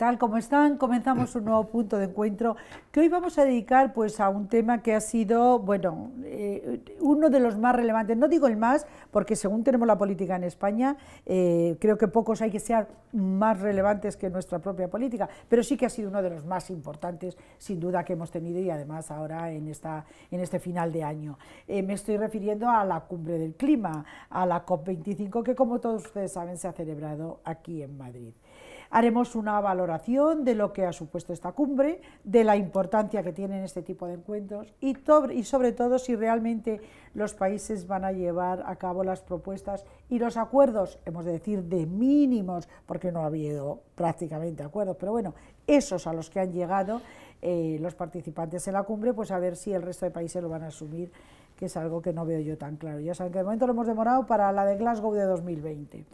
tal? ¿Cómo están? Comenzamos un nuevo punto de encuentro que hoy vamos a dedicar pues, a un tema que ha sido, bueno, eh, uno de los más relevantes. No digo el más, porque según tenemos la política en España, eh, creo que pocos hay que ser más relevantes que nuestra propia política, pero sí que ha sido uno de los más importantes, sin duda, que hemos tenido y además ahora en, esta, en este final de año. Eh, me estoy refiriendo a la cumbre del clima, a la COP25, que como todos ustedes saben se ha celebrado aquí en Madrid. Haremos una valoración de lo que ha supuesto esta cumbre, de la importancia que tienen este tipo de encuentros y, sobre todo si realmente los países van a llevar a cabo las propuestas y los acuerdos, hemos de decir, de mínimos, porque no ha habido prácticamente acuerdos, pero bueno, esos a los que han llegado eh, los participantes en la cumbre, pues a ver si el resto de países lo van a asumir que es algo que no veo yo tan claro. Ya saben que de momento lo hemos demorado para la de Glasgow de 2020.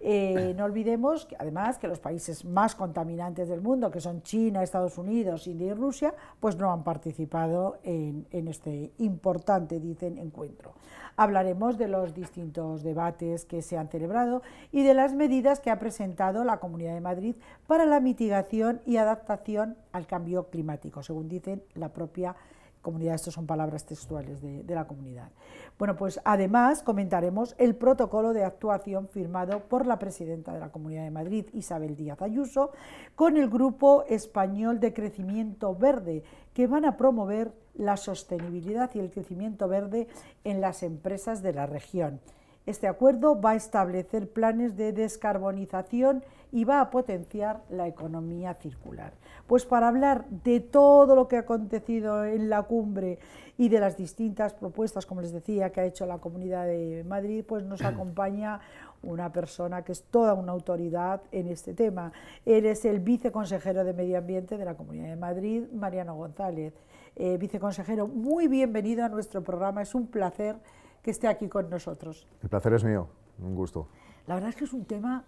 Eh, no olvidemos, además, que los países más contaminantes del mundo, que son China, Estados Unidos, India y Rusia, pues no han participado en, en este importante, dicen, encuentro. Hablaremos de los distintos debates que se han celebrado y de las medidas que ha presentado la Comunidad de Madrid para la mitigación y adaptación al cambio climático, según dicen la propia comunidad, estas son palabras textuales de, de, la comunidad. Bueno, pues además comentaremos el protocolo de actuación firmado por la presidenta de la Comunidad de Madrid, Isabel Díaz Ayuso, con el Grupo Español de Crecimiento Verde, que van a promover la sostenibilidad y el crecimiento verde en las empresas de la región. Este acuerdo va a establecer planes de descarbonización y va a potenciar la economía circular. Pues para hablar de todo lo que ha acontecido en la cumbre y de las distintas propuestas, como les decía, que ha hecho la Comunidad de Madrid, pues nos acompaña una persona que es toda una autoridad en este tema. Él es el viceconsejero de Medio Ambiente de la Comunidad de Madrid, Mariano González. Eh, viceconsejero, muy bienvenido a nuestro programa, es un placer que esté aquí con nosotros. El placer es mío, un gusto. La verdad es que es un tema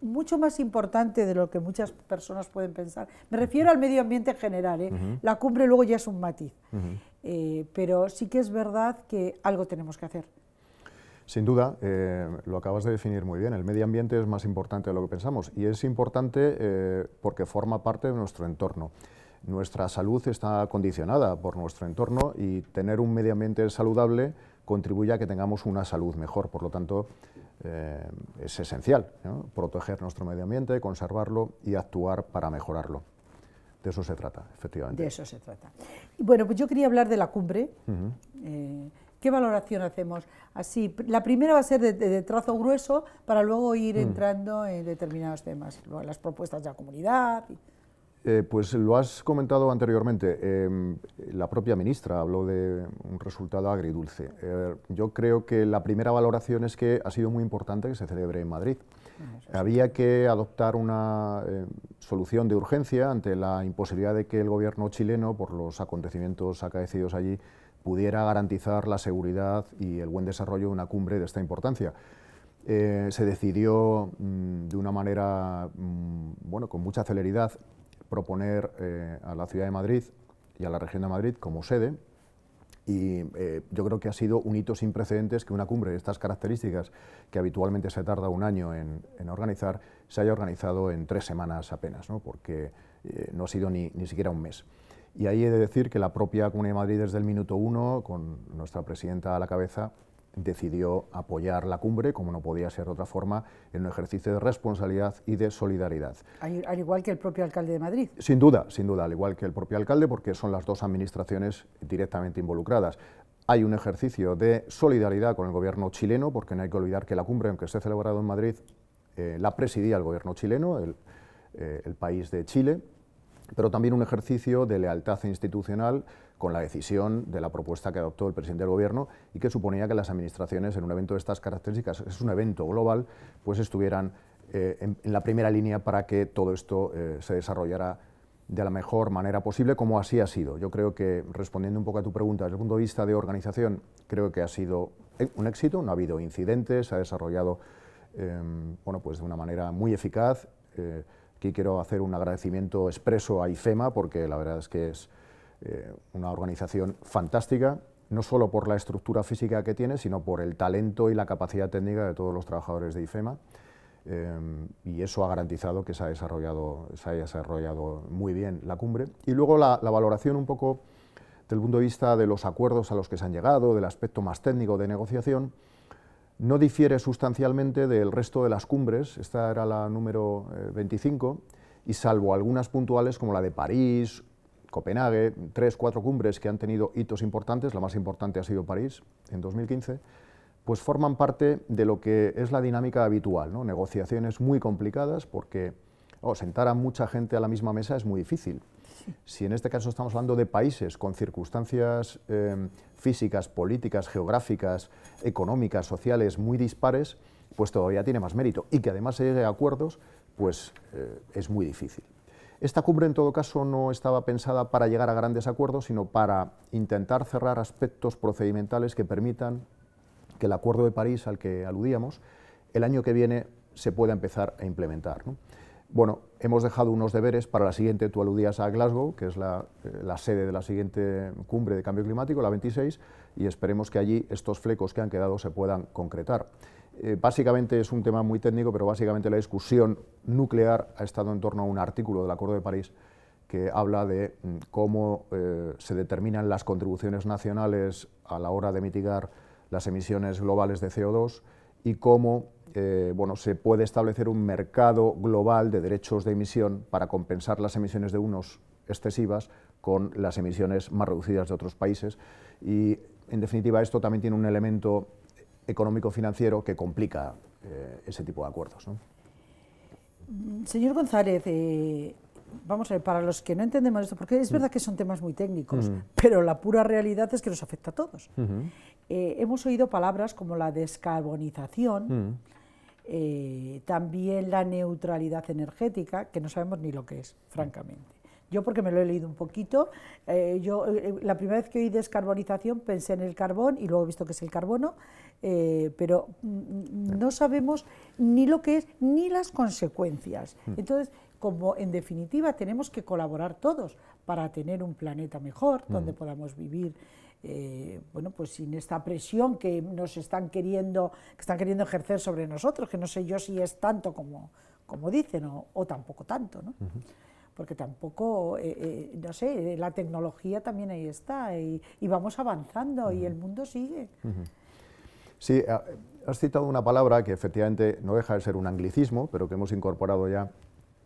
mucho más importante de lo que muchas personas pueden pensar. Me refiero al medio ambiente en general, ¿eh? la cumbre luego ya es un matiz, eh, pero sí que es verdad que algo tenemos que hacer. Sin duda, eh, lo acabas de definir muy bien, el medio ambiente es más importante de lo que pensamos y es importante porque forma parte de nuestro entorno. Nuestra salud está condicionada por nuestro entorno y tener un medio ambiente saludable contribuye a que tengamos una salud mejor. Por lo tanto, eh, es esencial proteger nuestro medio ambiente, conservarlo y actuar para mejorarlo. De eso se trata, efectivamente. De eso se trata. bueno, pues yo quería hablar de la cumbre. Eh, ¿Qué valoración hacemos? Así, la primera va a ser de, trazo grueso para luego ir mm. entrando en determinados temas, las propuestas de la comunidad. Eh, pues lo has comentado anteriormente. Em, la propia ministra habló de un resultado agridulce. Eh, yo creo que la primera valoración es que ha sido muy importante que se celebre en Madrid. Había que adoptar una eh, solución de urgencia ante la imposibilidad de que el gobierno chileno, por los acontecimientos acaecidos allí, pudiera garantizar la seguridad y el buen desarrollo de una cumbre de esta importancia. se decidió mm, de una manera, mm, bueno, con mucha celeridad proponer eh, a la ciudad de Madrid y a la región de Madrid como sede. Y eh, yo creo que ha sido un hito sin precedentes que una cumbre de estas características, que habitualmente se tarda un año en, organizar, se haya organizado en tres semanas apenas, porque eh, no ha sido ni, ni siquiera un mes. Y ahí he de decir que la propia Comunidad de Madrid desde el minuto uno, con nuestra presidenta a la cabeza, decidió apoyar la cumbre, como no podía ser de otra forma, en un ejercicio de responsabilidad y de solidaridad. Al, igual que el propio alcalde de Madrid. Sin duda, sin duda, al igual que el propio alcalde, porque son las dos administraciones directamente involucradas. Hay un ejercicio de solidaridad con el gobierno chileno, porque no hay que olvidar que la cumbre, aunque esté celebrada en Madrid, eh, la presidía el gobierno chileno, el eh, país de Chile, pero también un ejercicio de lealtad institucional con la decisión de la propuesta que adoptó el presidente del Gobierno y que suponía que las administraciones en un evento de estas características, es un evento global, pues estuvieran eh, en, la primera línea para que todo esto eh, se desarrollara de la mejor manera posible, como así ha sido. Yo creo que, respondiendo un poco a tu pregunta, desde el punto de vista de organización, creo que ha sido un éxito, no ha habido incidentes, se ha desarrollado em, bueno, pues de una manera muy eficaz. Eh, Aquí quiero hacer un agradecimiento expreso a IFEMA, porque la verdad es que es eh, una organización fantástica, no solo por la estructura física que tiene, sino por el talento y la capacidad técnica de todos los trabajadores de IFEMA. Eh, y eso ha garantizado que se ha, desarrollado, desarrollado muy bien la cumbre. Y luego la, la valoración un poco del punto de vista de los acuerdos a los que se han llegado, del aspecto más técnico de negociación, no difiere sustancialmente del resto de las cumbres, esta era la número 25, eh, y salvo algunas puntuales como la de París, Copenhague, tres, cuatro cumbres que han tenido hitos importantes, la más importante ha sido París en 2015, pues forman parte de lo que es la dinámica habitual, ¿no? negociaciones muy complicadas porque oh, sentar a mucha gente a la misma mesa es muy difícil, si en este caso estamos hablando de países con circunstancias em, físicas, políticas, geográficas, económicas, sociales muy dispares, pues todavía tiene más mérito. Y que además se llegue a acuerdos, pues eh, es muy difícil. Esta cumbre, en todo caso, no estaba pensada para llegar a grandes acuerdos, sino para intentar cerrar aspectos procedimentales que permitan que el Acuerdo de París al que aludíamos, el año que viene se pueda empezar a implementar. Bueno, hemos dejado unos deberes para la siguiente, tú aludías a Glasgow, que es la, eh, sede de la siguiente cumbre de cambio climático, la 26, y esperemos que allí estos flecos que han quedado se puedan concretar. Eh, básicamente es un tema muy técnico, pero básicamente la discusión nuclear ha estado en torno a un artículo del Acuerdo de París que habla de mm, cómo eh, se determinan las contribuciones nacionales a la hora de mitigar las emisiones globales de CO2, y cómo eh, bueno, se puede establecer un mercado global de derechos de emisión para compensar las emisiones de unos excesivas con las emisiones más reducidas de otros países. Y, en definitiva, esto también tiene un elemento económico-financiero que complica eh, ese tipo de acuerdos. ¿no? Señor González, eh, vamos a ver, para los que no entendemos esto, porque es mm. verdad que son temas muy técnicos, mm. pero la pura realidad es que nos afecta a todos. Eh, hemos oído palabras como la descarbonización, mm. eh, también la neutralidad energética, que no sabemos ni lo que es, francamente. Yo porque me lo he leído un poquito, eh, yo la primera vez que oí descarbonización pensé en el carbón y luego he visto que es el carbono, pero no sabemos ni lo que es ni las consecuencias. Entonces, como en definitiva tenemos que colaborar todos para tener un planeta mejor, donde podamos vivir eh, bueno, pues sin esta presión que nos están queriendo, que están queriendo ejercer sobre nosotros, que no sé yo si es tanto como, como dicen o, tampoco tanto, ¿no? Porque tampoco, eh, eh, no sé, la tecnología también ahí está y, vamos avanzando y el mundo sigue. Sí, has citado una palabra que efectivamente no deja de ser un anglicismo, pero que hemos incorporado ya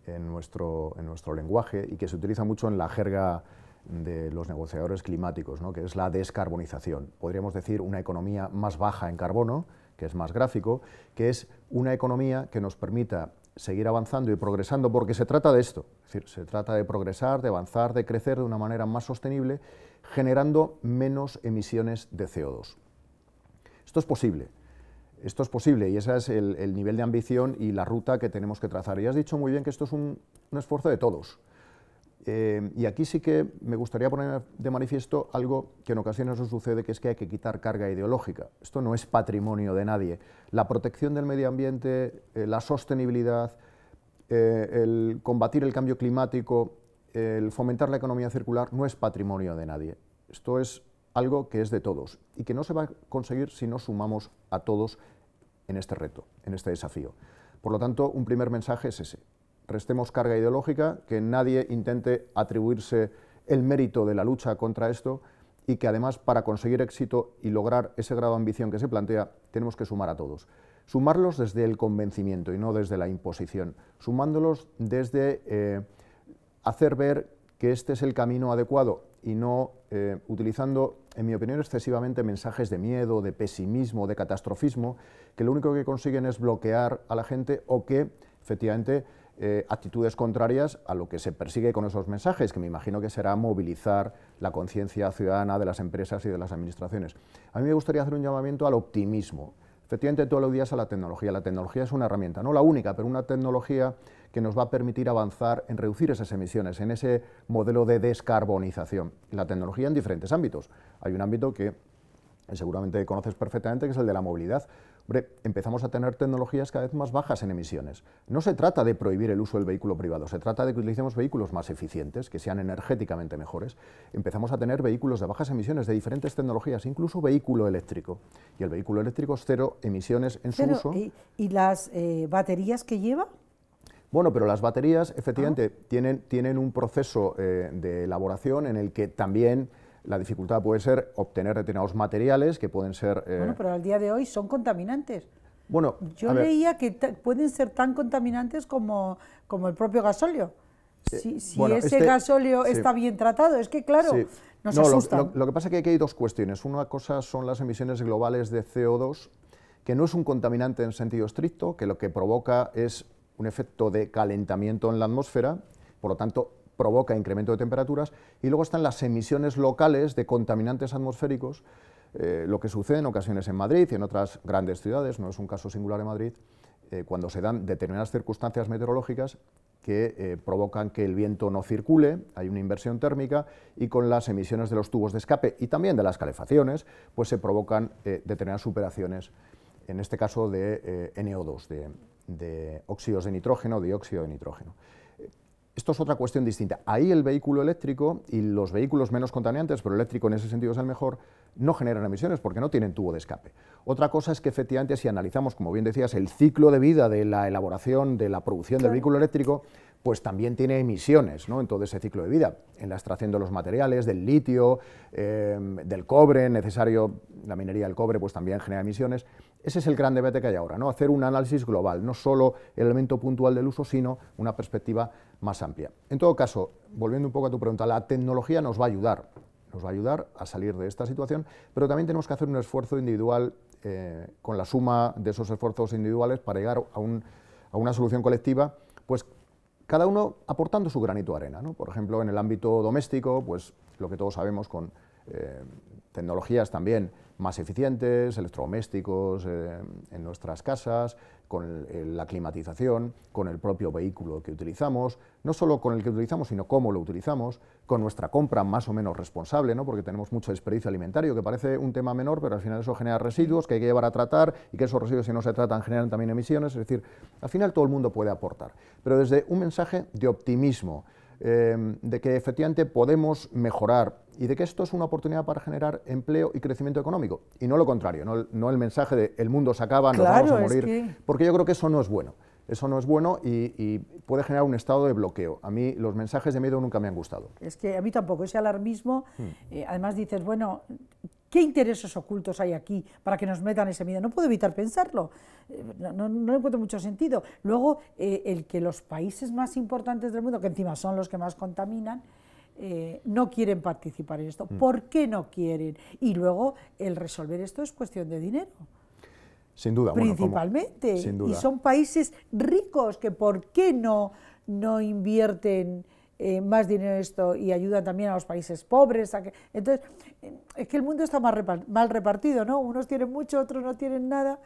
en nuestro, en nuestro lenguaje y que se utiliza mucho en la jerga de los negociadores climáticos, ¿no? que es la descarbonización. Podríamos decir una economía más baja en carbono, que es más gráfico, que es una economía que nos permita seguir avanzando y progresando, porque se trata de esto, se trata de progresar, de avanzar, de crecer de una manera más sostenible, generando menos emisiones de CO2. Esto es posible esto es posible y ese es el, nivel de ambición y la ruta que tenemos que trazar. Y has dicho muy bien que esto es un, esfuerzo de todos. Eh, y aquí sí que me gustaría poner de manifiesto algo que en ocasiones nos sucede, que es que hay que quitar carga ideológica. Esto no es patrimonio de nadie. La protección del medio ambiente, eh, la sostenibilidad, eh, el combatir el cambio climático, el fomentar la economía circular, no es patrimonio de nadie. Esto es algo que es de todos y que no se va a conseguir si no sumamos a todos en este reto, en este desafío. Por lo tanto, un primer mensaje es ese. Restemos carga ideológica, que nadie intente atribuirse el mérito de la lucha contra esto y que además para conseguir éxito y lograr ese grado de ambición que se plantea, tenemos que sumar a todos. Sumarlos desde el convencimiento y no desde la imposición, sumándolos desde eh, hacer ver que este es el camino adecuado y no eh, utilizando, en mi opinión, excesivamente mensajes de miedo, de pesimismo, de catastrofismo, que lo único que consiguen es bloquear a la gente o que, efectivamente, eh, actitudes contrarias a lo que se persigue con esos mensajes, que me imagino que será movilizar la conciencia ciudadana de las empresas y de las administraciones. A mí me gustaría hacer un llamamiento al optimismo. Efectivamente, todos los días a la tecnología. La tecnología es una herramienta, no la única, pero una tecnología que nos va a permitir avanzar en reducir esas emisiones, en ese modelo de descarbonización. La tecnología en diferentes ámbitos. Hay un ámbito que seguramente conoces perfectamente, que es el de la movilidad. empezamos a tener tecnologías cada vez más bajas en emisiones. No se trata de prohibir el uso del vehículo privado, se trata de que utilicemos vehículos más eficientes, que sean energéticamente mejores. Empezamos a tener vehículos de bajas emisiones de diferentes tecnologías, incluso vehículo eléctrico. Y el vehículo eléctrico es cero emisiones en su uso. ¿Y, las eh, baterías que lleva? Bueno, pero las baterías ah. efectivamente tienen, tienen un proceso eh, de elaboración en el que también la dificultad puede ser obtener determinados materiales que pueden ser... Eh, bueno, pero al día de hoy son contaminantes. Bueno, yo leía que pueden ser tan contaminantes como, como el propio gasóleo. Eh, si, ese gasolio este, gasóleo está bien tratado, es que claro, no, Lo, lo, que pasa es que aquí hay dos cuestiones. Una cosa son las emisiones globales de CO2, que no es un contaminante en sentido estricto, que lo que provoca es un efecto de calentamiento en la atmósfera, por lo tanto provoca incremento de temperaturas, y luego están las emisiones locales de contaminantes atmosféricos, eh, lo que sucede en ocasiones en Madrid y en otras grandes ciudades, no es un caso singular en Madrid, eh, cuando se dan determinadas circunstancias meteorológicas que eh, provocan que el viento no circule, hay una inversión térmica, y con las emisiones de los tubos de escape y también de las calefacciones, pues se provocan determinadas superaciones, en este caso de NO2, de, de óxidos de nitrógeno, dióxido de nitrógeno. Esto es otra cuestión distinta. Ahí el vehículo eléctrico y los vehículos menos contaminantes, pero eléctrico en ese sentido es el mejor, no generan emisiones porque no tienen tubo de escape. Otra cosa es que efectivamente si analizamos, como bien decías, el ciclo de vida de la elaboración, de la producción del vehículo eléctrico, pues también tiene emisiones ¿no? en todo ese ciclo de vida, en la extracción de los materiales, del litio, eh, del cobre necesario, la minería del cobre pues también genera emisiones. Ese es el gran debate que hay ahora, ¿no? hacer un análisis global, no solo el elemento puntual del uso, sino una perspectiva más amplia. En todo caso, volviendo un poco a tu pregunta, la tecnología nos va a ayudar, nos va a ayudar a salir de esta situación, pero también tenemos que hacer un esfuerzo individual eh, con la suma de esos esfuerzos individuales para llegar a, una solución colectiva, pues cada uno aportando su granito de arena. Por ejemplo, en el ámbito doméstico, pues lo que todos sabemos con eh, tecnologías también más eficientes, electrodomésticos eh, en nuestras casas, con eh, la climatización, con el propio vehículo que utilizamos, no solo con el que utilizamos, sino cómo lo utilizamos, con nuestra compra más o menos responsable, ¿no? porque tenemos mucho desperdicio alimentario, que parece un tema menor, pero al final eso genera residuos que hay que llevar a tratar y que esos residuos si no se tratan generan también emisiones, es decir, al final todo el mundo puede aportar, pero desde un mensaje de optimismo, Em, de que efectivamente podemos mejorar y de que esto es una oportunidad para generar empleo y crecimiento económico. Y no lo contrario, no, el mensaje de el mundo se acaba, nos vamos a morir, porque yo creo que eso no es bueno. Eso no es bueno y, puede generar un estado de bloqueo. A mí los mensajes de miedo nunca me han gustado. Es que a mí tampoco, ese alarmismo, hmm. eh, además dices, bueno, ¿Qué intereses ocultos hay aquí para que nos metan ese miedo? No puedo evitar pensarlo, eh, no, encuentro mucho sentido. Luego, eh, el que los países más importantes del mundo, que encima son los que más contaminan, eh, no quieren participar en esto. Mm. ¿Por qué no quieren? Y luego, el resolver esto es cuestión de dinero. Sin duda. Principalmente. Sin duda. Y son países ricos que ¿por qué no, no invierten eh, más dinero esto y ayuda también a los países pobres. entonces, eh, es que el mundo está mal repartido, ¿no? Unos tienen mucho, otros no tienen nada.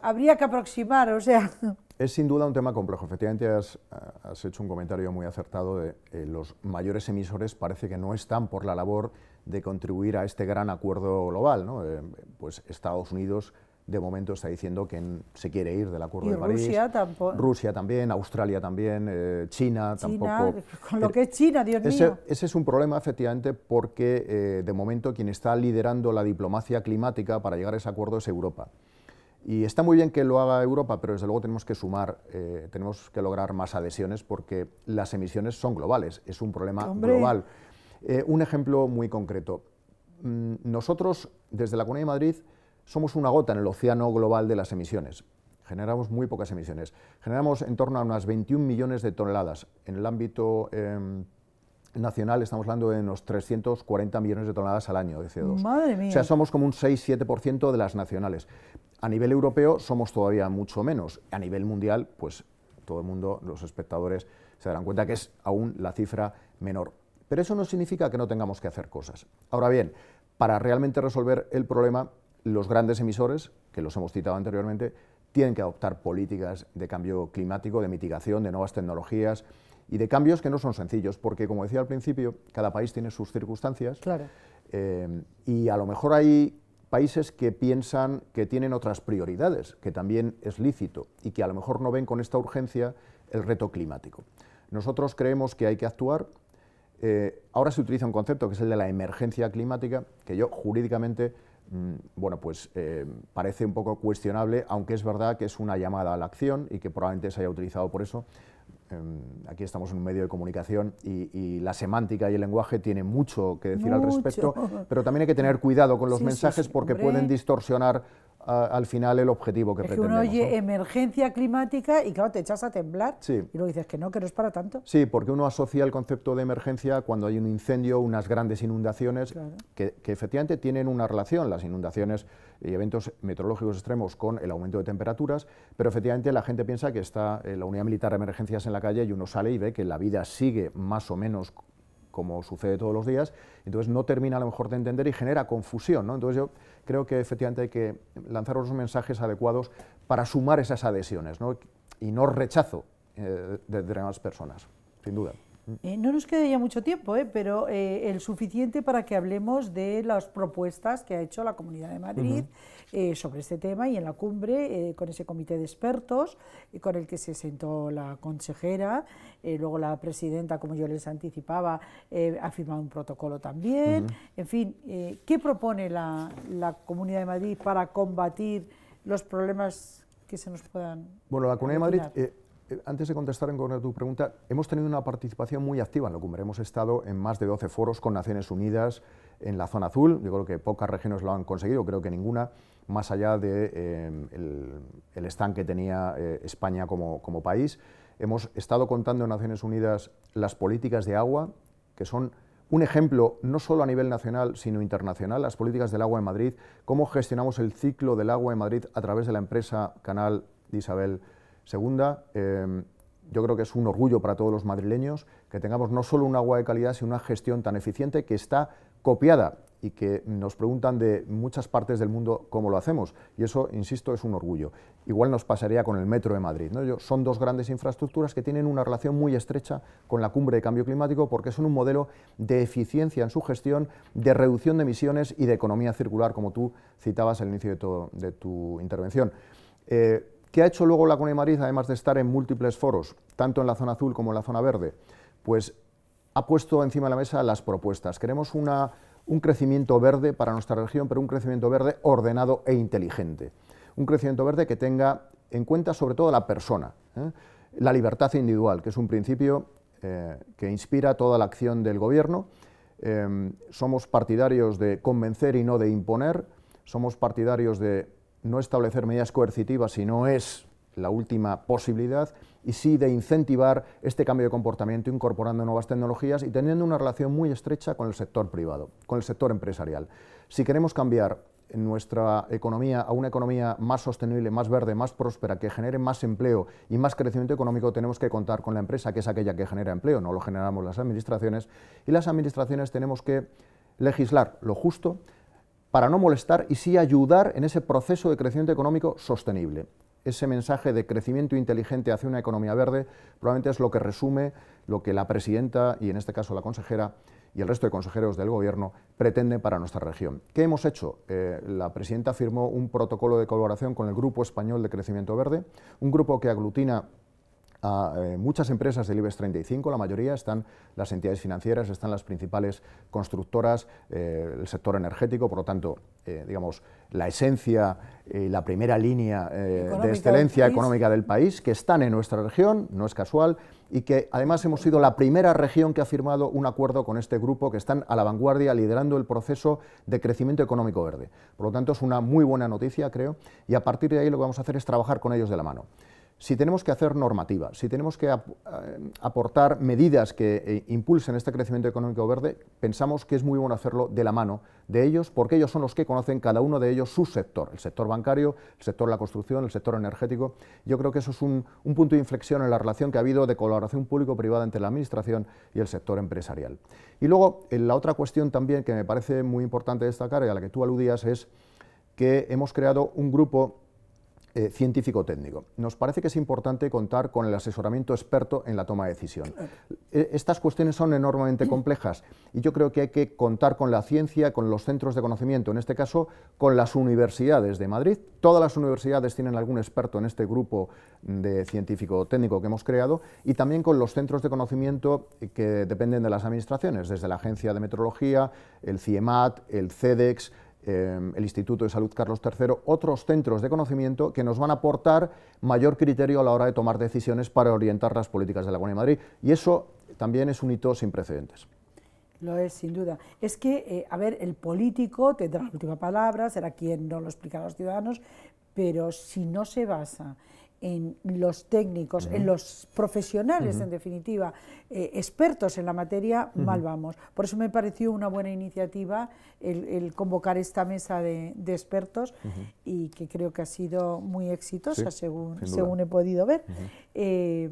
habría que aproximar, o sea... Es sin duda un tema complejo. Efectivamente, has, hecho un comentario muy acertado de eh, los mayores emisores parece que no están por la labor de contribuir a este gran acuerdo global. ¿no? pues Estados Unidos de momento está diciendo que se quiere ir del acuerdo de París. Rusia tampoco. Rusia también, Australia también, eh, China, China, tampoco. Eh, con lo que es China, Dios mío. Ese es un problema, efectivamente, porque eh, de momento quien está liderando la diplomacia climática para llegar a ese acuerdo es Europa. Y está muy bien que lo haga Europa, pero desde luego tenemos que sumar, tenemos que lograr más adhesiones porque las emisiones son globales, es un problema global. un ejemplo muy concreto. Mm, nosotros, desde la Comunidad de Madrid, somos una gota en el océano global de las emisiones. Generamos muy pocas emisiones. Generamos en torno a unas 21 millones de toneladas. En el ámbito em, nacional estamos hablando de unos 340 millones de toneladas al año de CO2. Madre mía. O sea, somos como un 6-7% de las nacionales. A nivel europeo somos todavía mucho menos. A nivel mundial, pues todo el mundo, los espectadores, se darán cuenta que es aún la cifra menor. Pero eso no significa que no tengamos que hacer cosas. Ahora bien, para realmente resolver el problema los grandes emisores, que los hemos citado anteriormente, tienen que adoptar políticas de cambio climático, de mitigación, de nuevas tecnologías y de cambios que no son sencillos, porque como decía al principio, cada país tiene sus circunstancias eh, y a lo mejor hay países que piensan que tienen otras prioridades, que también es lícito y que a lo mejor no ven con esta urgencia el reto climático. Nosotros creemos que hay que actuar. Eh, ahora se utiliza un concepto que es el de la emergencia climática, que yo jurídicamente Mm, bueno, pues eh, parece un poco cuestionable, aunque es verdad que es una llamada a la acción y que probablemente se haya utilizado por eso. Em, aquí estamos en un medio de comunicación y, la semántica y el lenguaje tiene mucho que decir al respecto, pero también hay que tener cuidado con los mensajes porque pueden distorsionar al final el objetivo que es uno oye emergencia climática y claro, te echas a temblar sí. y luego dices que no, que no es para tanto. Sí, porque uno asocia el concepto de emergencia cuando hay un incendio, unas grandes inundaciones, que, efectivamente tienen una relación, las inundaciones y eventos meteorológicos extremos con el aumento de temperaturas, pero efectivamente la gente piensa que está eh, la unidad militar de emergencias en la calle y uno sale y ve que la vida sigue más o menos como sucede todos los días, entonces no termina a lo mejor de entender y genera confusión. ¿no? Entonces yo creo que efectivamente hay que lanzar unos mensajes adecuados para sumar esas adhesiones y no rechazo eh, de demás personas, sin duda. Eh, no nos queda ya mucho tiempo, eh, pero el suficiente para que hablemos de las propuestas que ha hecho la Comunidad de Madrid. Eh, sobre este tema y en la cumbre eh, con ese comité de expertos y eh, con el que se sentó la consejera, luego la presidenta, como yo les anticipaba, ha firmado un protocolo también. En fin, ¿qué propone la, Comunidad de Madrid para combatir los problemas que se nos puedan. Bueno, la Comunidad de Madrid eh, antes de contestar en tu pregunta, hemos tenido una participación muy activa en la cumbre. Hemos estado en más de 12 foros con Naciones Unidas en la zona azul. Yo creo que pocas regiones lo han conseguido, creo que ninguna, más allá del de, eh, stand que tenía eh, España como, país. Hemos estado contando en Naciones Unidas las políticas de agua, que son un ejemplo no solo a nivel nacional, sino internacional, las políticas del agua en Madrid, cómo gestionamos el ciclo del agua en Madrid a través de la empresa Canal de Isabel Segunda, em, yo creo que es un orgullo para todos los madrileños que tengamos no solo un agua de calidad, sino una gestión tan eficiente que está copiada y que nos preguntan de muchas partes del mundo cómo lo hacemos. Y eso, insisto, es un orgullo. Igual nos pasaría con el Metro de Madrid. son dos grandes infraestructuras que tienen una relación muy estrecha con la cumbre de cambio climático porque son un modelo de eficiencia en su gestión, de reducción de emisiones y de economía circular, como tú citabas al inicio de, tu intervención. Eh, ¿Qué ha hecho luego la de Madrid, además de estar en múltiples foros, tanto en la zona azul como en la zona verde? Pues ha puesto encima de la mesa las propuestas. Queremos un crecimiento verde para nuestra región, pero un crecimiento verde ordenado e inteligente. Un crecimiento verde que tenga en cuenta sobre todo la persona, ¿eh? la libertad individual, que es un principio eh, que inspira toda la acción del gobierno. Em, somos partidarios de convencer y no de imponer, somos partidarios de no establecer medidas coercitivas si no es la última posibilidad, y sí de incentivar este cambio de comportamiento incorporando nuevas tecnologías y teniendo una relación muy estrecha con el sector privado, con el sector empresarial. Si queremos cambiar nuestra economía a una economía más sostenible, más verde, más próspera, que genere más empleo y más crecimiento económico, tenemos que contar con la empresa, que es aquella que genera empleo, no lo generamos las administraciones, y las administraciones tenemos que legislar lo justo, para no molestar y sí ayudar en ese proceso de crecimiento económico sostenible. Ese mensaje de crecimiento inteligente hacia una economía verde probablemente es lo que resume lo que la presidenta y en este caso la consejera y el resto de consejeros del Gobierno pretenden para nuestra región. ¿Qué hemos hecho? Eh, la presidenta firmó un protocolo de colaboración con el Grupo Español de Crecimiento Verde, un grupo que aglutina a eh, muchas empresas del IBEX 35, la mayoría están las entidades financieras, están las principales constructoras, eh, el sector energético, por lo tanto, eh, digamos, la esencia y la primera línea de excelencia económica del país, que están en nuestra región, no es casual, y que además hemos sido la primera región que ha firmado un acuerdo con este grupo, que están a la vanguardia liderando el proceso de crecimiento económico verde. Por lo tanto, es una muy buena noticia, creo, y a partir de ahí lo que vamos a hacer es trabajar con ellos de la mano si tenemos que hacer normativa, si tenemos que eh, aportar medidas que eh, impulsen este crecimiento económico verde, pensamos que es muy bueno hacerlo de la mano de ellos, porque ellos son los que conocen cada uno de ellos su sector, el sector bancario, el sector de la construcción, el sector energético. Yo creo que eso es un, un punto de inflexión en la relación que ha habido de colaboración público-privada entre la Administración y el sector empresarial. Y luego, eh, la otra cuestión también que me parece muy importante destacar y a la que tú aludías es que hemos creado un grupo eh, científico-técnico. Nos parece que es importante contar con el asesoramiento experto en la toma de decisión. Eh, estas cuestiones son enormemente complejas y yo creo que hay que contar con la ciencia, con los centros de conocimiento, en este caso con las universidades de Madrid. Todas las universidades tienen algún experto en este grupo de científico-técnico que hemos creado y también con los centros de conocimiento que dependen de las administraciones, desde la Agencia de Meteorología, el CIEMAT, el CEDEX, Em, el Instituto de Salud Carlos III, otros centros de conocimiento que nos van a aportar mayor criterio a la hora de tomar decisiones para orientar las políticas de la Comunidad de Madrid. Y eso también es un hito sin precedentes. Lo es, sin duda. Es que, eh, a ver, el político tendrá la última palabra, será quien no lo explica a los ciudadanos, pero si no se basa en los técnicos, en los profesionales, en definitiva, eh, expertos en la materia, mal vamos. Por eso me pareció una buena iniciativa el, convocar esta mesa de, expertos y que creo que ha sido muy exitosa, según, he podido ver. Eh,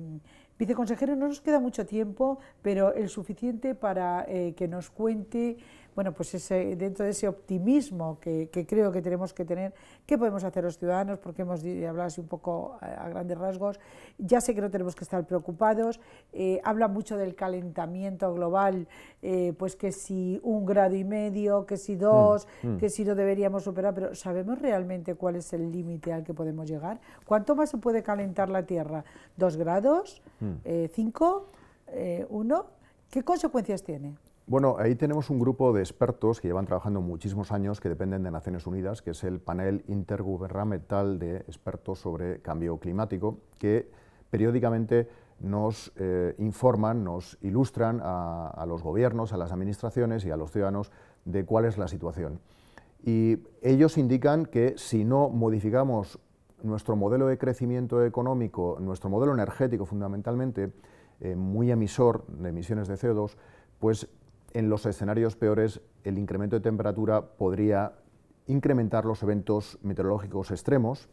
viceconsejero, no nos queda mucho tiempo, pero el suficiente para eh, que nos cuente bueno, pues ese, dentro de ese optimismo que, creo que tenemos que tener, ¿qué podemos hacer los ciudadanos? Porque hemos hablado así un poco a, grandes rasgos. Ya sé que no tenemos que estar preocupados. Eh, habla mucho del calentamiento global, eh, pues que si un grado y medio, que si dos, mm, mm. que si no deberíamos superar, pero ¿sabemos realmente cuál es el límite al que podemos llegar? ¿Cuánto más se puede calentar la Tierra? ¿Dos grados? Mm. Eh, ¿Cinco? ¿Uno? ¿Qué consecuencias tiene? Bueno, ahí tenemos un grupo de expertos que llevan trabajando muchísimos años que dependen de Naciones Unidas, que es el panel intergubernamental de expertos sobre cambio climático, que periódicamente nos eh, informan, nos ilustran a, los gobiernos, a las administraciones y a los ciudadanos de cuál es la situación. Y ellos indican que si no modificamos nuestro modelo de crecimiento económico, nuestro modelo energético fundamentalmente, eh, muy emisor de emisiones de CO2, pues en los escenarios peores el incremento de temperatura podría incrementar los eventos meteorológicos extremos,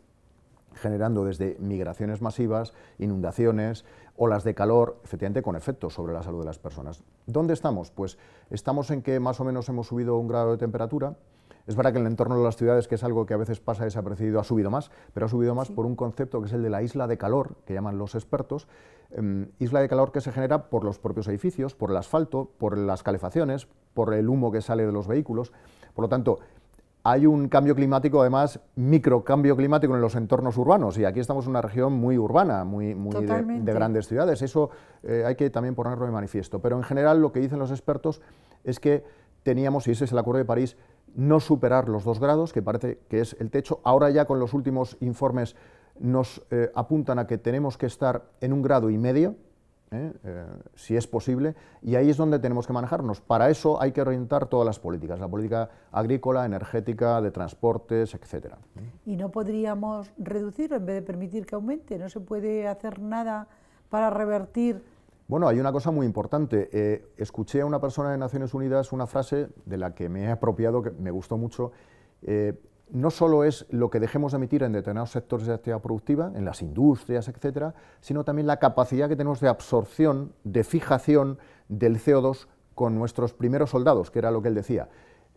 generando desde migraciones masivas, inundaciones, olas de calor, efectivamente con efectos sobre la salud de las personas. ¿Dónde estamos? Pues estamos en que más o menos hemos subido un grado de temperatura, es verdad que en el entorno de las ciudades, que es algo que a veces pasa desaparecido, ha subido más, pero ha subido más por un concepto que es el de la isla de calor, que llaman los expertos, em, isla de calor que se genera por los propios edificios, por el asfalto, por las calefacciones, por el humo que sale de los vehículos. Por lo tanto, hay un cambio climático, además, microcambio climático en los entornos urbanos. Y aquí estamos en una región muy urbana, muy, de, grandes ciudades. Eso eh, hay que también ponerlo de manifiesto. Pero en general lo que dicen los expertos es que teníamos, y ese es el Acuerdo de París, no superar los dos grados, que parece que es el techo. Ahora ya con los últimos informes nos eh, apuntan a que tenemos que estar en un grado y medio, ¿eh? Eh, si es posible, y ahí es donde tenemos que manejarnos. Para eso hay que orientar todas las políticas, la política agrícola, energética, de transportes, etc. ¿Y no podríamos reducir en vez de permitir que aumente? ¿No se puede hacer nada para revertir bueno, hay una cosa muy importante. Eh, escuché a una persona de Naciones Unidas una frase de la que me he apropiado, que me gustó mucho. Eh, no solo es lo que dejemos de emitir en determinados sectores de actividad productiva, en las industrias, etcétera, sino también la capacidad que tenemos de absorción, de fijación del CO2 con nuestros primeros soldados, que era lo que él decía.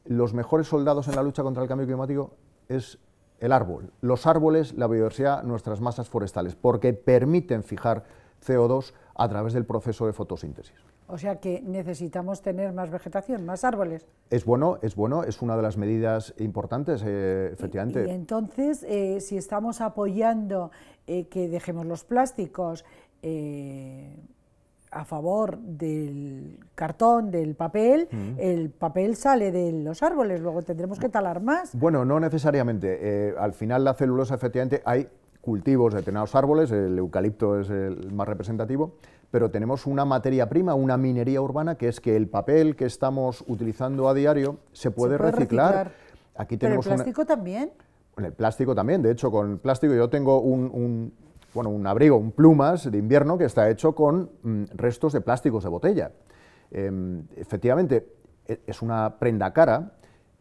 Los mejores soldados en la lucha contra el cambio climático es el árbol, los árboles, la biodiversidad, nuestras masas forestales, porque permiten fijar CO2 a través del proceso de fotosíntesis. O sea que necesitamos tener más vegetación, más árboles. Es bueno, es bueno, es una de las medidas importantes, eh, efectivamente. Y, entonces, eh, si estamos apoyando eh, que dejemos los plásticos a favor del cartón, del papel, el papel sale de los árboles, luego tendremos que talar más. Bueno, no necesariamente. al final la celulosa, efectivamente, hay cultivos, de determinados árboles, el eucalipto es el más representativo, pero tenemos una materia prima, una minería urbana, que es que el papel que estamos utilizando a diario se puede, reciclar. Aquí tenemos el plástico también? El plástico también, de hecho, con plástico yo tengo un, bueno, un abrigo, un plumas de invierno que está hecho con mm, restos de plásticos de botella. Em, efectivamente, e, es una prenda cara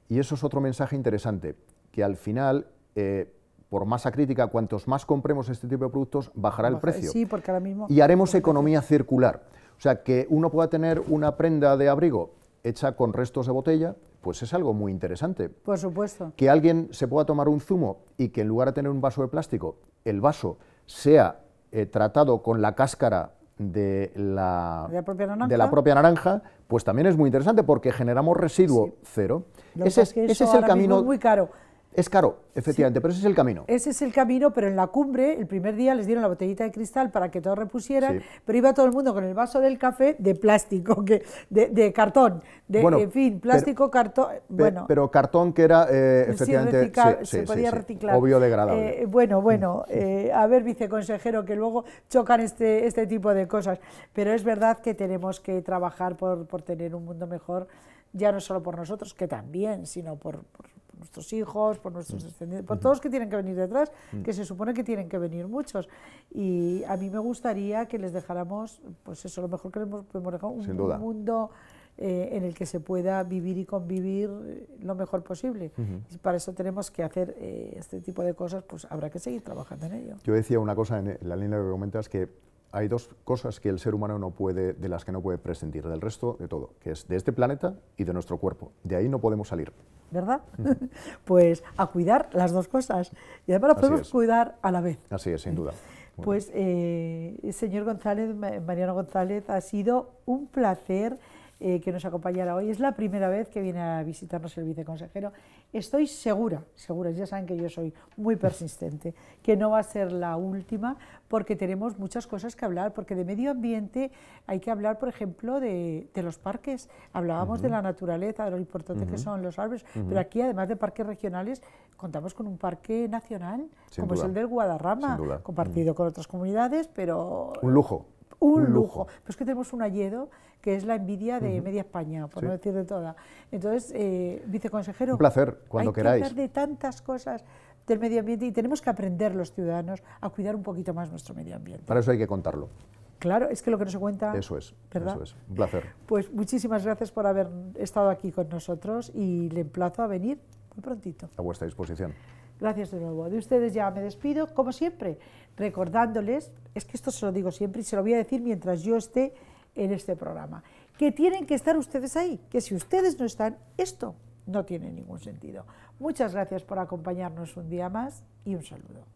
y eso es otro mensaje interesante, que al final eh, por masa crítica, cuantos más compremos este tipo de productos, bajará el precio. Sí, porque ahora mismo... Y haremos economía circular. O sea, que uno pueda tener una prenda de abrigo hecha con restos de botella, pues es algo muy interesante. Por supuesto. Que alguien se pueda tomar un zumo y que en lugar de tener un vaso de plástico, el vaso sea eh, tratado con la cáscara de la, ¿De la, propia naranja, pues también es muy interesante porque generamos residuo cero. ese es, el camino. muy caro. Es caro, efectivamente, pero ese es el camino. Ese es el camino, pero en la cumbre, el primer día les dieron la botellita de cristal para que todo repusieran, pero iba todo el mundo con el vaso del café de plástico, que, de, cartón, de, en fin, plástico, cartón, bueno. Pero cartón que era, eh, efectivamente, se podía reciclar. Obvio degradable. Eh, bueno, bueno, mm, eh, a ver, viceconsejero, que luego chocan este, este tipo de cosas, pero es verdad que tenemos que trabajar por, tener un mundo mejor, ya no solo por nosotros, que también, sino por nuestros hijos, por nuestros mm. descendientes, por todos que tienen que venir detrás, mm. que se supone que tienen que venir muchos. Y a mí me gustaría que les dejáramos, pues eso, lo mejor que les podemos dejar, un, mundo... Eh, en el que se pueda vivir y convivir eh, lo mejor posible. para eso tenemos que hacer eh, este tipo de cosas, pues habrá que seguir trabajando en ello. Yo decía una cosa en la línea que comentas, que hay dos cosas que el ser humano no puede, de las que no puede prescindir, del resto de todo, que es de este planeta y de nuestro cuerpo. De ahí no podemos salir. ¿Verdad? pues a cuidar las dos cosas. Y además las podemos cuidar a la vez. Así es, sin duda. Pues, eh, señor González, Mariano González, ha sido un placer eh, que nos acompañara hoy. Es la primera vez que viene a visitarnos el viceconsejero estoy segura, segura, ya saben que yo soy muy persistente, que no va a ser la última porque tenemos muchas cosas que hablar, porque de medio ambiente hay que hablar, por ejemplo, de, los parques. Hablábamos de la naturaleza, de lo importante que son los árboles, pero aquí, además de parques regionales, contamos con un parque nacional, como es el del Guadarrama, compartido con otras comunidades, pero... Un lujo un, lujo. pues que tenemos un Ayedo que es la envidia de media España, por no decir de toda. Entonces, eh, viceconsejero, un placer, cuando queráis. que hablar de tantas cosas del medio ambiente y tenemos que aprender los ciudadanos a cuidar un poquito más nuestro medio ambiente. Para eso hay que contarlo. Claro, es que lo que no se cuenta. Eso es, eso es. Un placer. Pues muchísimas gracias por haber estado aquí con nosotros y le emplazo a venir muy prontito. A vuestra disposición. Gracias de nuevo. De ustedes ya me despido, como siempre, recordándoles, es que esto se lo digo siempre y se lo voy a decir mientras yo esté en este programa, que tienen que estar ustedes ahí, que si ustedes no están, esto no tiene ningún sentido. Muchas gracias por acompañarnos un día más y un saludo.